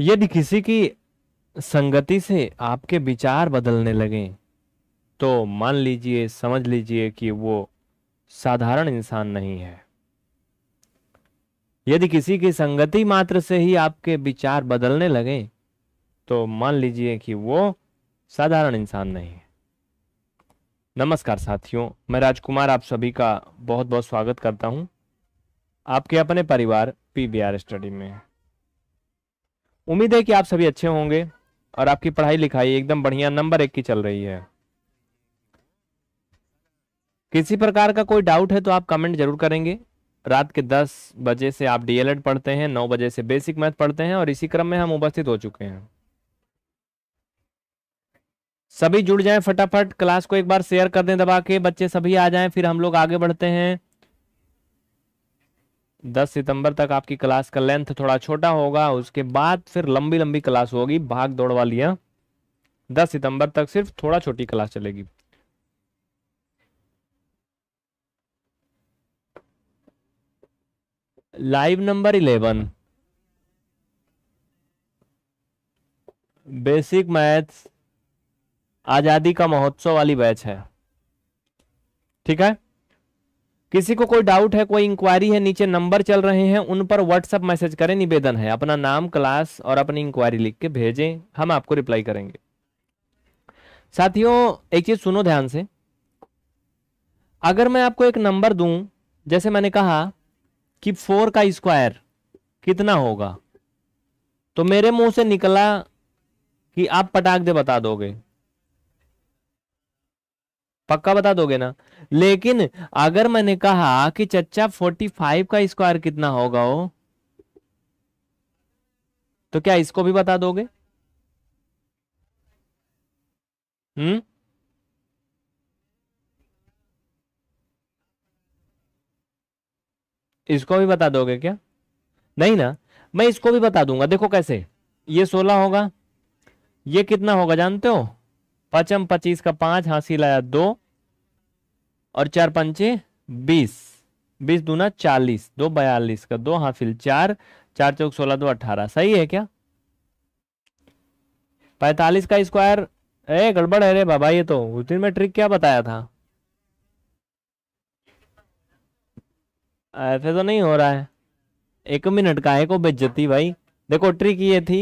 यदि किसी की संगति से आपके विचार बदलने लगे तो मान लीजिए समझ लीजिए कि वो साधारण इंसान नहीं है यदि किसी की संगति मात्र से ही आपके विचार बदलने लगे तो मान लीजिए कि वो साधारण इंसान नहीं है नमस्कार साथियों मैं राजकुमार आप सभी का बहुत बहुत स्वागत करता हूं आपके अपने परिवार पी स्टडी में है उम्मीद है कि आप सभी अच्छे होंगे और आपकी पढ़ाई लिखाई एकदम बढ़िया नंबर एक की चल रही है किसी प्रकार का कोई डाउट है तो आप कमेंट जरूर करेंगे रात के 10 बजे से आप डीएलएड पढ़ते हैं 9 बजे से बेसिक मैथ पढ़ते हैं और इसी क्रम में हम उपस्थित हो चुके हैं सभी जुड़ जाएं फटाफट क्लास को एक बार शेयर कर दें दबा के बच्चे सभी आ जाएं फिर हम लोग आगे बढ़ते हैं 10 सितंबर तक आपकी क्लास का लेंथ थोड़ा छोटा होगा उसके बाद फिर लंबी लंबी क्लास होगी भाग दौड़ वाली है दस सितंबर तक सिर्फ थोड़ा छोटी क्लास चलेगी live number eleven basic maths आज़ादी का महोत्सव वाली बैच है ठीक है किसी को कोई डाउट है कोई इंक्वायरी है नीचे नंबर चल रहे हैं उन पर व्हाट्सएप मैसेज करें निवेदन है अपना नाम क्लास और अपनी इंक्वायरी लिख के भेजें हम आपको रिप्लाई करेंगे साथियों एक चीज सुनो ध्यान से अगर मैं आपको एक नंबर दू जैसे मैंने कहा कि फोर का स्क्वायर कितना होगा तो मेरे मुंह से निकला कि आप पटाख दे बता दोगे पक्का बता दोगे ना लेकिन अगर मैंने कहा कि चच्चा 45 का स्क्वायर कितना होगा हो तो क्या इसको भी बता दोगे हम्म इसको भी बता दोगे क्या नहीं ना मैं इसको भी बता दूंगा देखो कैसे ये सोलह होगा ये कितना होगा जानते हो पचम पच्चीस का पांच हाँसी लाया दो और चार पंचे बीस बीस दूना चालीस दो बयालीस का दो हाफिल चार चार चौक सोलह दो अठारह सही है क्या पैतालीस का स्क्वायर ए गड़बड़ है रे बाबा ये तो उस दिन में ट्रिक क्या बताया था ऐसे तो नहीं हो रहा है एक मिनट का है को बेजती भाई देखो ट्रिक ये थी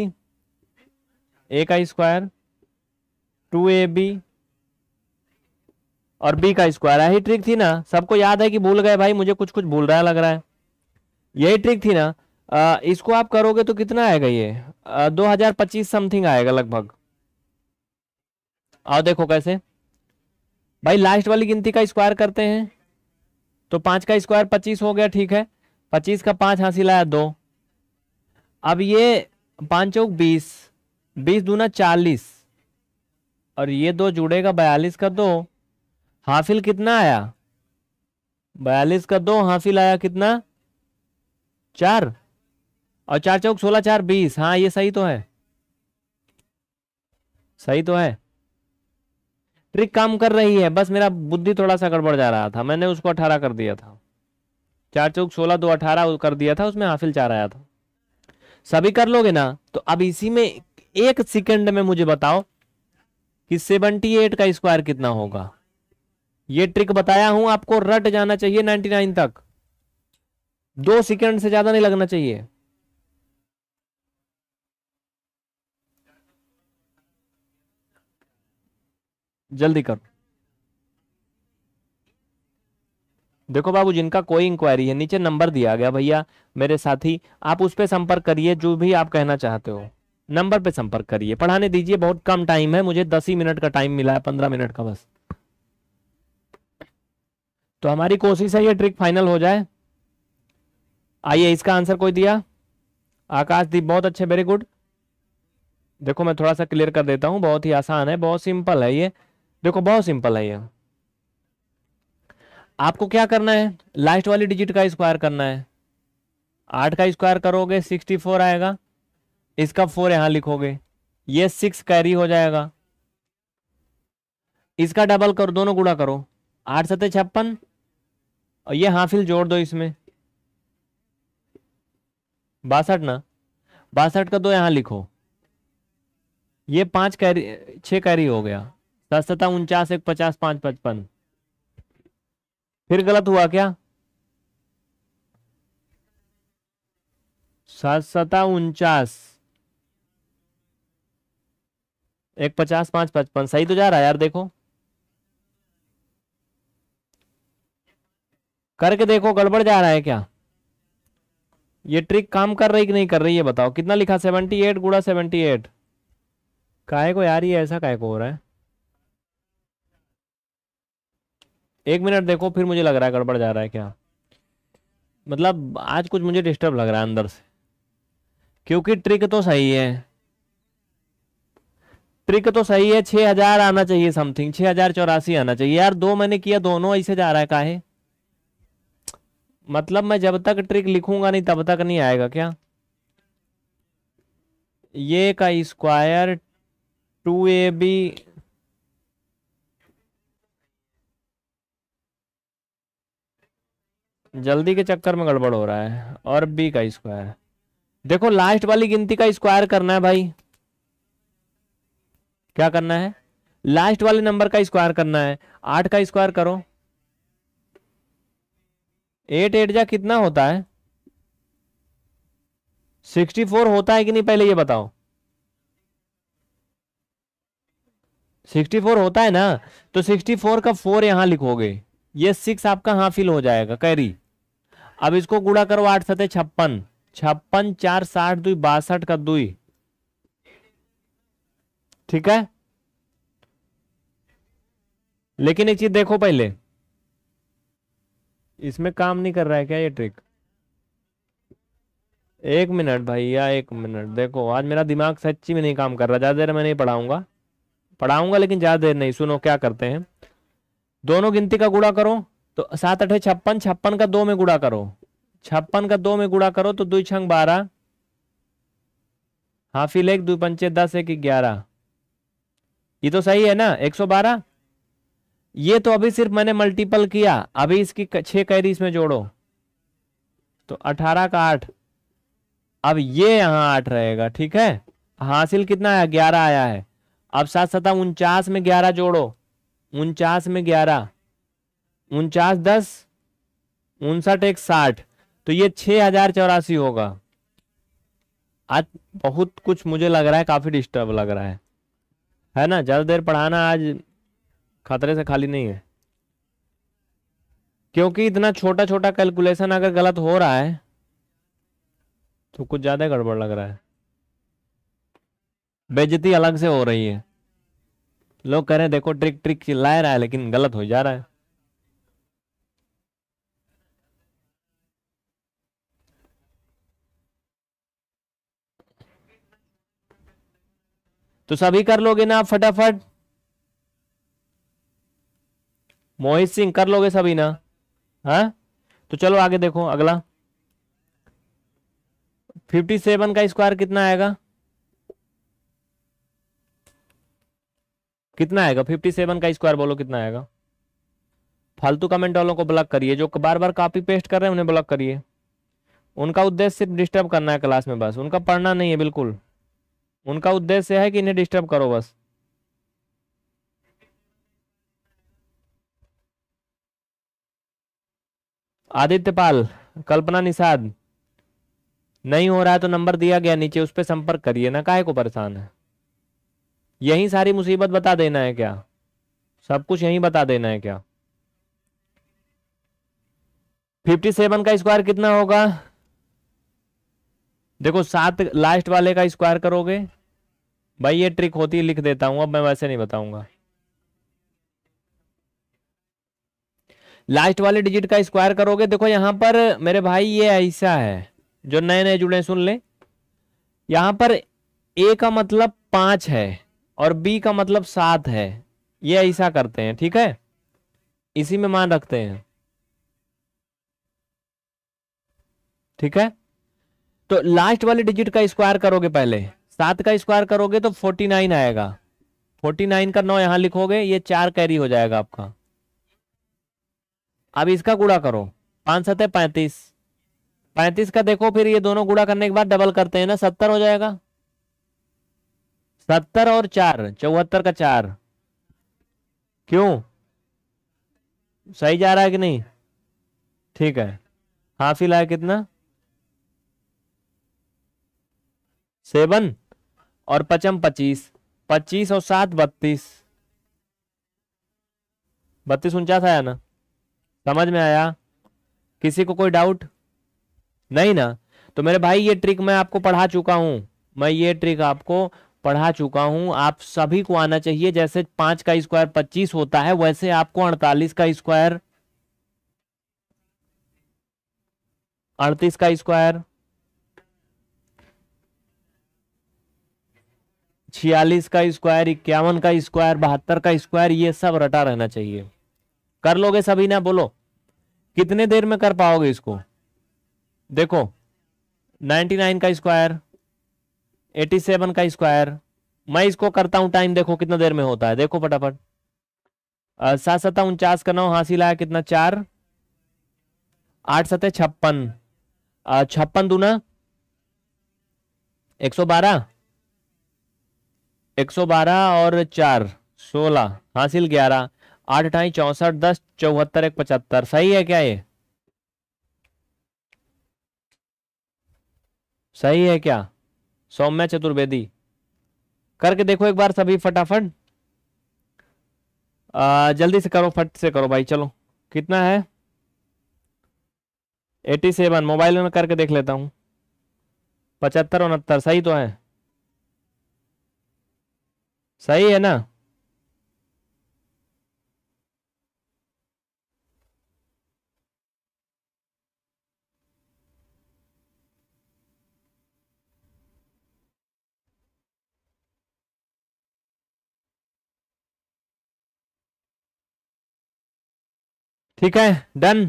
ए का स्क्वायर टू ए बी और बी का स्क्वायर यही ट्रिक थी ना सबको याद है कि भूल गए भाई मुझे कुछ कुछ भूल रहा लग रहा है यही ट्रिक थी ना आ, इसको आप करोगे तो कितना आएगा ये दो हजार पच्चीस समथिंग आएगा लगभग आओ देखो कैसे भाई लास्ट वाली गिनती का स्क्वायर करते हैं तो पांच का स्क्वायर पच्चीस हो गया ठीक है पच्चीस का पांच हासिल आया दो अब ये पांच चौक बीस बीस दूना चालीस और ये दो जुड़ेगा बयालीस का दो हाफिल कितना आया बयालीस का दो हाफिल आया कितना चार और चार चौक सोलह चार बीस हाँ ये सही तो है सही तो है ट्रिक काम कर रही है बस मेरा बुद्धि थोड़ा सा गड़बड़ जा रहा था मैंने उसको अठारह कर दिया था चार चौक सोलह दो अठारह कर दिया था उसमें हाफिल चार आया था सभी कर लोगे ना तो अब इसी में एक सेकंड में मुझे बताओ कि सेवेंटी एट का स्क्वायर कितना होगा ये ट्रिक बताया हूं आपको रट जाना चाहिए 99 तक दो सेकंड से ज्यादा नहीं लगना चाहिए जल्दी करो देखो बाबू जिनका कोई इंक्वायरी है नीचे नंबर दिया गया भैया मेरे साथी आप उस पर संपर्क करिए जो भी आप कहना चाहते हो नंबर पे संपर्क करिए पढ़ाने दीजिए बहुत कम टाइम है मुझे दस ही मिनट का टाइम मिला है पंद्रह मिनट का बस तो हमारी कोशिश है ये ट्रिक फाइनल हो जाए आइए इसका आंसर कोई दिया आकाशदीप बहुत अच्छे वेरी गुड देखो मैं थोड़ा सा क्लियर कर देता हूं बहुत ही आसान है बहुत सिंपल है ये देखो बहुत सिंपल है ये आपको क्या करना है लास्ट वाली डिजिट का स्क्वायर करना है आठ का स्क्वायर करोगे सिक्सटी फोर आएगा इसका फोर यहां लिखोगे ये सिक्स कैरी हो जाएगा इसका डबल करो दोनों गुड़ा करो आठ सत छप्पन और ये हाफिल जोड़ दो इसमें बासठ ना बासठ का दो यहां लिखो ये पांच कैरी छह कैरी हो गया दस सत्ता उनचास एक पचास पांच पचपन फिर गलत हुआ क्या सात सता उनचास एक पचास पांच पचपन सही तो जा रहा है यार देखो करके देखो गड़बड़ जा रहा है क्या ये ट्रिक काम कर रही कि नहीं कर रही है बताओ कितना लिखा सेवनटी एट गुड़ा सेवेंटी एट काहे को यार ये ऐसा काहे को हो रहा है एक मिनट देखो फिर मुझे लग रहा है गड़बड़ जा रहा है क्या मतलब आज कुछ मुझे डिस्टर्ब लग रहा है अंदर से क्योंकि ट्रिक तो सही है ट्रिक तो सही है छह हजार आना चाहिए समथिंग छह हजार चौरासी आना चाहिए यार दो मैंने किया दोनों ऐसे जा रहा है काहे मतलब मैं जब तक ट्रिक लिखूंगा नहीं तब तक नहीं आएगा क्या ये का स्क्वायर टू ए बी जल्दी के चक्कर में गड़बड़ हो रहा है और बी का स्क्वायर देखो लास्ट वाली गिनती का स्क्वायर करना है भाई क्या करना है लास्ट वाले नंबर का स्क्वायर करना है आठ का स्क्वायर करो एट एट जा कितना होता है सिक्सटी फोर होता है कि नहीं पहले ये बताओ सिक्सटी फोर होता है ना तो सिक्सटी फोर का फोर यहां लिखोगे ये सिक्स आपका हाँ फिल हो जाएगा कैरी अब इसको गुड़ा करो आठ सतह छप्पन छप्पन चार साठ दुई बासठ का दुई ठीक है लेकिन एक चीज देखो पहले इसमें काम नहीं कर रहा है क्या ये ट्रिक एक मिनट भैया एक मिनट देखो आज मेरा दिमाग सच्ची में नहीं काम कर रहा ज़्यादा देर में नहीं पढ़ाऊंगा पढ़ाऊंगा लेकिन ज़्यादा देर नहीं सुनो क्या करते हैं दोनों गिनती का गुड़ा करो तो सात अठे छप्पन छप्पन का दो में गुड़ा करो छप्पन का दो में गुड़ा करो तो दुई छंग बारह हाफिल एक दो पंचे दस एक ग्यारह ये तो सही है ना एक सौ बारह ये तो अभी सिर्फ मैंने मल्टीपल किया अभी इसकी छह कैरी इसमें जोड़ो तो अठारह का आठ अब ये यहाँ आठ रहेगा ठीक है हासिल कितना आया ग्यारह आया है अब सात साथ उनचास में ग्यारह जोड़ो उनचास में ग्यारह उनचास दस उनसठ एक साठ तो ये छह हजार चौरासी होगा आज बहुत कुछ मुझे लग रहा है काफ़ी डिस्टर्ब लग रहा है है ना ज़्यादा देर पढ़ाना आज खतरे से खाली नहीं है क्योंकि इतना छोटा छोटा कैलकुलेशन अगर गलत हो रहा है तो कुछ ज़्यादा गड़बड़ लग रहा है बेजती अलग से हो रही है लोग कह रहे हैं देखो ट्रिक ट्रिक चिल्ला रहा है लेकिन गलत हो जा रहा है तो सभी कर लोगे ना आप फटाफट मोहित सिंह कर लोगे सभी ना है हाँ? तो चलो आगे देखो अगला फिफ्टी सेवन का स्क्वायर कितना आएगा कितना आएगा फिफ्टी सेवन का स्क्वायर बोलो कितना आएगा फालतू कमेंट वालों को ब्लॉक करिए जो बार बार कॉपी पेस्ट कर रहे हैं उन्हें ब्लॉक करिए उनका उद्देश्य सिर्फ डिस्टर्ब करना है क्लास में बस उनका पढ़ना नहीं है बिल्कुल उनका उद्देश्य है कि इन्हें डिस्टर्ब करो बस आदित्य पाल कल्पना निषाद नहीं हो रहा है तो नंबर दिया गया नीचे उस पर संपर्क करिए ना काहे को परेशान है यही सारी मुसीबत बता देना है क्या सब कुछ यही बता देना है क्या फिफ्टी सेवन का स्क्वायर कितना होगा देखो सात लास्ट वाले का स्क्वायर करोगे भाई ये ट्रिक होती है लिख देता हूं अब मैं वैसे नहीं बताऊंगा लास्ट वाले डिजिट का स्क्वायर करोगे देखो यहाँ पर मेरे भाई ये ऐसा है जो नए नए जुड़े सुन ले यहां पर ए का मतलब पांच है और बी का मतलब सात है ये ऐसा करते हैं ठीक है इसी में मान रखते हैं ठीक है तो लास्ट वाले डिजिट का स्क्वायर करोगे पहले सात का स्क्वायर करोगे तो फोर्टी नाइन आएगा फोर्टी नाइन का नौ यहां लिखोगे ये चार कैरी हो जाएगा आपका अब इसका गुड़ा करो पाँच सतह पैंतीस पैंतीस का देखो फिर ये दोनों गुड़ा करने के बाद डबल करते हैं ना सत्तर हो जाएगा सत्तर और चार चौहत्तर का चार क्यों सही जा रहा है कि नहीं ठीक है हाफिल लाया कितना सेवन और पचम पच्चीस पच्चीस और सात बत्तीस बत्तीस उनचास आया ना समझ में आया किसी को कोई डाउट नहीं ना तो मेरे भाई ये ट्रिक मैं आपको पढ़ा चुका हूं मैं ये ट्रिक आपको पढ़ा चुका हूं आप सभी को आना चाहिए जैसे पांच का स्क्वायर पच्चीस होता है वैसे आपको अड़तालीस का स्क्वायर अड़तीस का स्क्वायर छियालीस का स्क्वायर इक्यावन का स्क्वायर बहत्तर का स्क्वायर ये सब रटा रहना चाहिए कर लोगे सभी ना बोलो कितने देर में कर पाओगे इसको देखो 99 का स्क्वायर 87 का स्क्वायर मैं इसको करता हूं टाइम देखो कितना देर में होता है देखो फटाफट सात सत्ता उनचास का नौ हासिल आया कितना चार आठ सतह छप्पन छप्पन दूना एक सौ बारह एक सौ बारह और चार सोलह हासिल ग्यारह आठ अठाई चौसठ दस चौहत्तर एक पचहत्तर सही है क्या ये सही है क्या सौम्य चतुर्वेदी करके देखो एक बार सभी फटाफट जल्दी से करो फट से करो भाई चलो कितना है एटी सेवन मोबाइल में करके देख लेता हूं पचहत्तर उनहत्तर सही तो है सही है ना ठीक है डन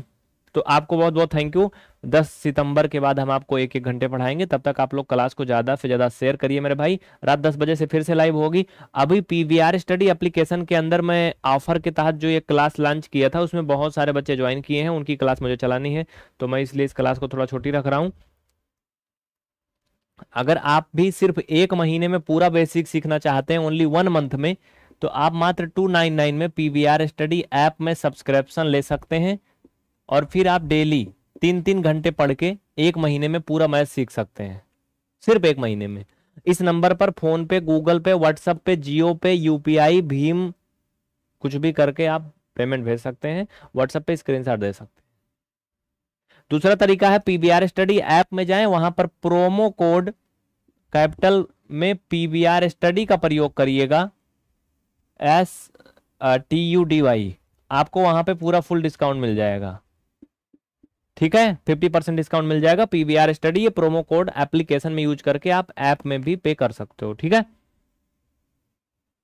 तो आपको बहुत बहुत थैंक यू 10 सितंबर के बाद हम आपको एक एक घंटे पढ़ाएंगे तब तक आप लोग क्लास को ज़्यादा से ज़्यादा शेयर करिए मेरे भाई रात 10 बजे से फिर से लाइव होगी अभी पीवीआर स्टडी एप्लीकेशन के अंदर मैं ऑफर के तहत जो ये क्लास लॉन्च किया था उसमें बहुत सारे बच्चे ज्वाइन किए हैं उनकी क्लास मुझे चलानी है तो मैं इसलिए इस क्लास को थोड़ा छोटी रख रहा हूँ अगर आप भी सिर्फ एक महीने में पूरा बेसिक सीखना चाहते हैं ओनली वन मंथ में तो आप मात्र 299 में आर स्टडी ऐप में सब्सक्रिप्शन ले सकते हैं और फिर आप डेली तीन तीन घंटे पढ़ के एक महीने में पूरा मैथ सीख सकते हैं सिर्फ एक महीने में इस नंबर पर फोन पे गूगल पे व्हाट्सएप पे जियो पे यूपीआई भीम कुछ भी करके आप पेमेंट भेज सकते हैं व्हाट्सएप पे स्क्रीन दे सकते हैं दूसरा तरीका है पीवीआर स्टडी ऐप में जाएं वहां पर प्रोमो कोड कैपिटल में पीवीआर स्टडी का प्रयोग करिएगा S T U D Y आपको वहां पे पूरा फुल डिस्काउंट मिल जाएगा ठीक है फिफ्टी परसेंट डिस्काउंट मिल जाएगा पीवीआर स्टडी ये प्रोमो कोड एप्लीकेशन में यूज करके आप ऐप में भी पे कर सकते हो ठीक है